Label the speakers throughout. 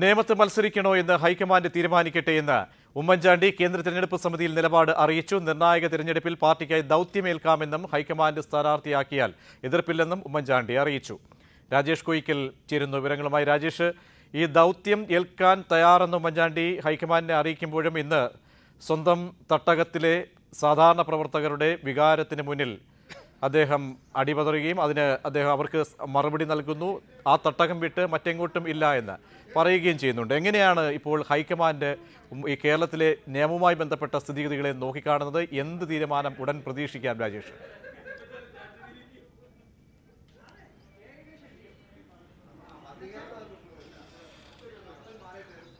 Speaker 1: നിയമത്ത് മത്സരിക്കണോ എന്ന് ഹൈക്കമാൻഡ് തീരുമാനിക്കട്ടെ എന്ന് ഉമ്മൻചാണ്ടി കേന്ദ്ര തിരഞ്ഞെടുപ്പ് സമിതിയിൽ നിലപാട് അറിയിച്ചു നിർണായക തിരഞ്ഞെടുപ്പിൽ പാർട്ടിക്കായി ദൗത്യമേൽക്കാമെന്നും ഹൈക്കമാൻഡ് സ്ഥാനാർത്ഥിയാക്കിയാൽ എതിർപ്പില്ലെന്നും ഉമ്മൻചാണ്ടി അറിയിച്ചു രാജേഷ് കോയിക്കൽ ചേരുന്നു വിവരങ്ങളുമായി രാജേഷ് ഈ ദൗത്യം ഏൽക്കാൻ തയ്യാറെന്ന് ഉമ്മൻചാണ്ടി ഹൈക്കമാൻഡിനെ അറിയിക്കുമ്പോഴും ഇന്ന് സ്വന്തം തട്ടകത്തിലെ സാധാരണ പ്രവർത്തകരുടെ വികാരത്തിന് മുന്നിൽ അദ്ദേഹം അടിപതറുകയും അതിന് അദ്ദേഹം അവർക്ക് മറുപടി നൽകുന്നു ആ തട്ടകം വിട്ട് മറ്റെങ്ങോട്ടും ഇല്ല എന്ന് പറയുകയും ചെയ്യുന്നുണ്ട് എങ്ങനെയാണ് ഇപ്പോൾ ഹൈക്കമാൻഡ് ഈ കേരളത്തിലെ നിയമവുമായി ബന്ധപ്പെട്ട സ്ഥിതിഗതികളെ നോക്കിക്കാണുന്നത് എന്ത് തീരുമാനം ഉടൻ പ്രതീക്ഷിക്കാം രാജേഷ്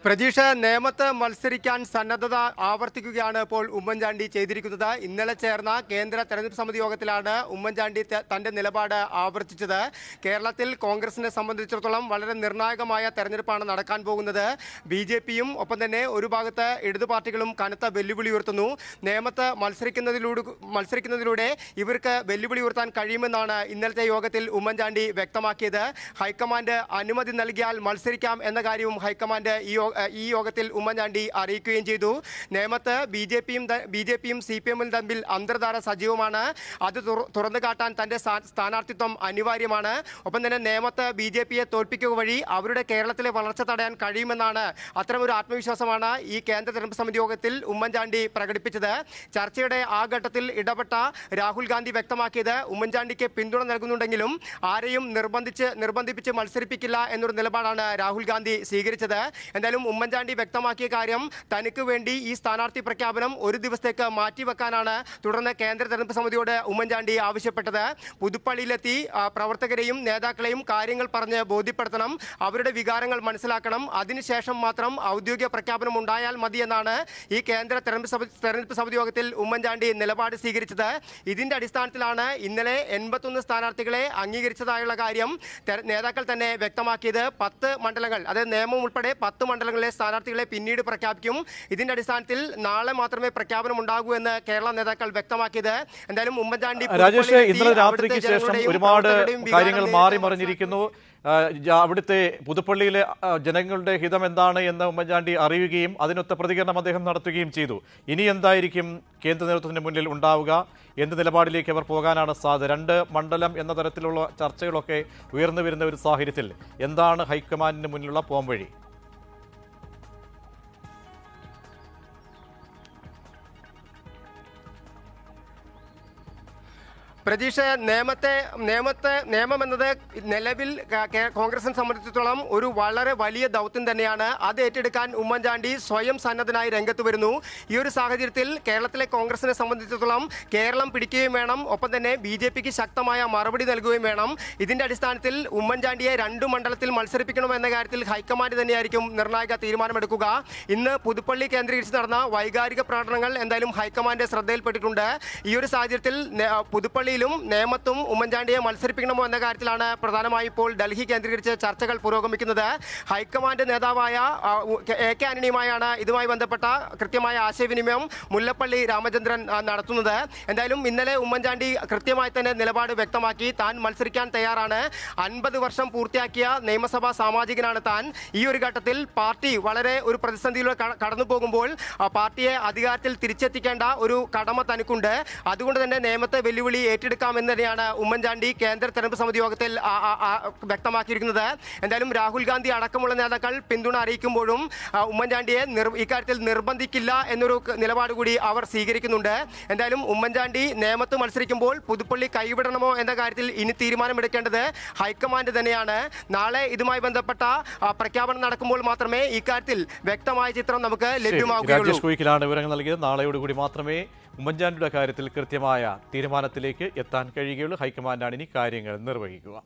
Speaker 2: പ്രതീക്ഷ നേമത്ത് മത്സരിക്കാൻ സന്നദ്ധത ആവർത്തിക്കുകയാണ് ഇപ്പോൾ ഉമ്മൻചാണ്ടി ചെയ്തിരിക്കുന്നത് ഇന്നലെ ചേർന്ന കേന്ദ്ര തെരഞ്ഞെടുപ്പ് സമിതി യോഗത്തിലാണ് ഉമ്മൻചാണ്ടി തന്റെ നിലപാട് ആവർത്തിച്ചത് കേരളത്തിൽ കോൺഗ്രസിനെ സംബന്ധിച്ചിടത്തോളം വളരെ നിർണായകമായ തെരഞ്ഞെടുപ്പാണ് നടക്കാൻ പോകുന്നത് ബി ജെ പിയും ഒപ്പം തന്നെ ഒരു ഭാഗത്ത് ഇടതു പാർട്ടികളും കനത്ത വെല്ലുവിളി ഉയർത്തുന്നു നേമത്ത് മത്സരിക്കുന്നതിലൂടെ മത്സരിക്കുന്നതിലൂടെ ഇവർക്ക് വെല്ലുവിളി ഉയർത്താൻ കഴിയുമെന്നാണ് ഇന്നലത്തെ യോഗത്തിൽ ഉമ്മൻചാണ്ടി വ്യക്തമാക്കിയത് ഹൈക്കമാൻഡ് അനുമതി നൽകിയാൽ മത്സരിക്കാം എന്ന കാര്യവും ഹൈക്കമാൻഡ് ഈ ഈ യോഗത്തിൽ ഉമ്മൻചാണ്ടി അറിയിക്കുകയും ചെയ്തു നേമത്ത് ബി ജെ പിയും ബി ജെ പിയും സി പി എമ്മും തമ്മിൽ അന്തർധാര സജീവമാണ് അത് തുറന്നു കാട്ടാൻ തന്റെ സ്ഥാനാർത്ഥിത്വം അനിവാര്യമാണ് ഒപ്പം തന്നെ നേമത്ത് ബി ജെ പിയെ തോൽപ്പിക്കുക വഴി അവരുടെ കേരളത്തിലെ വളർച്ച തടയാൻ കഴിയുമെന്നാണ് അത്തരമൊരു ആത്മവിശ്വാസമാണ് ഈ കേന്ദ്ര തെരഞ്ഞെടുപ്പ് സമിതി യോഗത്തിൽ ഉമ്മൻചാണ്ടി പ്രകടിപ്പിച്ചത് ചർച്ചയുടെ ആ ഘട്ടത്തിൽ ഇടപെട്ട രാഹുൽ ഗാന്ധി വ്യക്തമാക്കിയത് ഉമ്മൻചാണ്ടിക്ക് പിന്തുണ നൽകുന്നുണ്ടെങ്കിലും ആരെയും നിർബന്ധിച്ച് നിർബന്ധിപ്പിച്ച് മത്സരിപ്പിക്കില്ല എന്നൊരു നിലപാടാണ് രാഹുൽ ഗാന്ധി സ്വീകരിച്ചത് എന്തായാലും എന്നാലും ഉമ്മൻചാണ്ടി വ്യക്തമാക്കിയ കാര്യം തനിക്ക് വേണ്ടി ഈ സ്ഥാനാർത്ഥി പ്രഖ്യാപനം ഒരു ദിവസത്തേക്ക് മാറ്റിവെക്കാനാണ് തുടർന്ന് കേന്ദ്ര തെരഞ്ഞെടുപ്പ് സമിതിയോട് ഉമ്മൻചാണ്ടി ആവശ്യപ്പെട്ടത് പുതുപ്പള്ളിയിലെത്തി പ്രവർത്തകരെയും നേതാക്കളെയും കാര്യങ്ങൾ പറഞ്ഞ് ബോധ്യപ്പെടുത്തണം അവരുടെ വികാരങ്ങൾ മനസ്സിലാക്കണം അതിനുശേഷം മാത്രം ഔദ്യോഗിക പ്രഖ്യാപനം ഉണ്ടായാൽ മതിയെന്നാണ് ഈ കേന്ദ്ര തെരഞ്ഞെടുപ്പ് സമിതി തെരഞ്ഞെടുപ്പ് സമിതി യോഗത്തിൽ ഉമ്മൻചാണ്ടി നിലപാട് സ്വീകരിച്ചത് ഇതിന്റെ അടിസ്ഥാനത്തിലാണ് ഇന്നലെ എൺപത്തൊന്ന് സ്ഥാനാർത്ഥികളെ അംഗീകരിച്ചതായുള്ള കാര്യം നേതാക്കൾ തന്നെ വ്യക്തമാക്കിയത് പത്ത് മണ്ഡലങ്ങൾ അതായത് നിയമം ഉൾപ്പെടെ പത്ത് മണ്ഡലങ്ങൾ സ്ഥലങ്ങളിലെ സ്ഥാനാർത്ഥികളെ പിന്നീട് പ്രഖ്യാപിക്കും ഇതിന്റെ അടിസ്ഥാനത്തിൽ നാളെ മാത്രമേ പ്രഖ്യാപനം ഉണ്ടാകൂ എന്ന് കേരള നേതാക്കൾ വ്യക്തമാക്കിയത് എന്തായാലും ഉമ്മൻചാണ്ടി രാജേഷ് ഇന്നലെ രാത്രിക്ക് ശേഷം ഒരുപാട് കാര്യങ്ങൾ മാറി
Speaker 1: മറിഞ്ഞിരിക്കുന്നു അവിടുത്തെ പുതുപ്പള്ളിയിലെ ജനങ്ങളുടെ ഹിതം എന്താണ് എന്ന് ഉമ്മൻചാണ്ടി അറിയുകയും അതിനൊത്ത പ്രതികരണം അദ്ദേഹം നടത്തുകയും ചെയ്തു ഇനി എന്തായിരിക്കും കേന്ദ്ര നേതൃത്വത്തിന് മുന്നിൽ ഉണ്ടാവുക എന്ത് നിലപാടിലേക്ക് അവർ പോകാനാണ് സാധ്യത രണ്ട് മണ്ഡലം എന്ന തരത്തിലുള്ള ചർച്ചകളൊക്കെ ഉയർന്നു വരുന്ന ഒരു സാഹചര്യത്തിൽ എന്താണ് ഹൈക്കമാൻഡിന് മുന്നിലുള്ള പോംവഴി
Speaker 2: പ്രതീക്ഷ നിയമത്തെ നിയമത്തെ നിയമം എന്നത് നിലവിൽ കോൺഗ്രസിനെ സംബന്ധിച്ചിടത്തോളം ഒരു വളരെ വലിയ ദൗത്യം തന്നെയാണ് അത് ഏറ്റെടുക്കാൻ ഉമ്മൻചാണ്ടി സ്വയം സന്നദ്ധനായി രംഗത്ത് വരുന്നു ഈ ഒരു സാഹചര്യത്തിൽ കേരളത്തിലെ കോൺഗ്രസിനെ സംബന്ധിച്ചിടത്തോളം കേരളം പിടിക്കുകയും വേണം ഒപ്പം തന്നെ ബി ജെ പിക്ക് ശക്തമായ മറുപടി നൽകുകയും വേണം ഇതിന്റെ അടിസ്ഥാനത്തിൽ ഉമ്മൻചാണ്ടിയെ രണ്ടു മണ്ഡലത്തിൽ മത്സരിപ്പിക്കണം എന്ന കാര്യത്തിൽ ഹൈക്കമാൻഡ് തന്നെയായിരിക്കും നിർണായക തീരുമാനമെടുക്കുക ഇന്ന് പുതുപ്പള്ളി കേന്ദ്രീകരിച്ച് നടന്ന വൈകാരിക പ്രകടനങ്ങൾ എന്തായാലും ഹൈക്കമാൻഡ് ശ്രദ്ധയിൽപ്പെട്ടിട്ടുണ്ട് ഈ ഒരു സാഹചര്യത്തിൽ പുതുപ്പള്ളി ഡൽഹിയിലും നേമത്തും ഉമ്മൻചാണ്ടിയെ മത്സരിപ്പിക്കണമോ എന്ന കാര്യത്തിലാണ് പ്രധാനമായും ഇപ്പോൾ ഡൽഹി കേന്ദ്രീകരിച്ച് ചർച്ചകൾ പുരോഗമിക്കുന്നത് ഹൈക്കമാൻഡ് നേതാവായ എ കെ ആന്റണിയുമായാണ് ഇതുമായി ബന്ധപ്പെട്ട കൃത്യമായ ആശയവിനിമയം മുല്ലപ്പള്ളി രാമചന്ദ്രൻ നടത്തുന്നത് എന്തായാലും ഇന്നലെ ഉമ്മൻചാണ്ടി കൃത്യമായി തന്നെ നിലപാട് വ്യക്തമാക്കി താൻ മത്സരിക്കാൻ തയ്യാറാണ് അൻപത് വർഷം പൂർത്തിയാക്കിയ നിയമസഭാ സാമാജികനാണ് താൻ ഈ ഒരു ഘട്ടത്തിൽ പാർട്ടി വളരെ ഒരു പ്രതിസന്ധിയിലൂടെ കടന്നു പോകുമ്പോൾ പാർട്ടിയെ അധികാരത്തിൽ തിരിച്ചെത്തിക്കേണ്ട ഒരു കടമ തനിക്കുണ്ട് അതുകൊണ്ട് തന്നെ നിയമത്തെ വെല്ലുവിളി ഏറ്റെടുക്കും ഏറ്റെടുക്കാം എന്ന് തന്നെയാണ് ഉമ്മൻചാണ്ടി കേന്ദ്ര തെരഞ്ഞെടുപ്പ് സമിതി യോഗത്തിൽ വ്യക്തമാക്കിയിരിക്കുന്നത് എന്തായാലും രാഹുൽ ഗാന്ധി അടക്കമുള്ള നേതാക്കൾ പിന്തുണ അറിയിക്കുമ്പോഴും ഉമ്മൻചാണ്ടിയെ ഇക്കാര്യത്തിൽ നിർബന്ധിക്കില്ല എന്നൊരു നിലപാട് കൂടി അവർ സ്വീകരിക്കുന്നുണ്ട് എന്തായാലും ഉമ്മൻചാണ്ടി നിയമത്ത് മത്സരിക്കുമ്പോൾ പുതുപ്പള്ളി കൈവിടണമോ എന്ന കാര്യത്തിൽ ഇനി തീരുമാനമെടുക്കേണ്ടത് ഹൈക്കമാൻഡ് തന്നെയാണ് നാളെ ഇതുമായി ബന്ധപ്പെട്ട പ്രഖ്യാപനം നടക്കുമ്പോൾ മാത്രമേ ഇക്കാര്യത്തിൽ വ്യക്തമായ ചിത്രം നമുക്ക് ലഭ്യമാകുകയുള്ളൂ
Speaker 1: വിവരങ്ങൾ നൽകിയത് നാളെയോടുകൂടി മാത്രമേ ഉമ്മൻചാണ്ടിയുടെ കാര്യത്തിൽ കൃത്യമായ തീരുമാനത്തിലേക്ക് എത്താൻ കഴിയുകയുള്ളൂ ഹൈക്കമാൻഡാണ് ഇനി കാര്യങ്ങൾ നിർവഹിക്കുക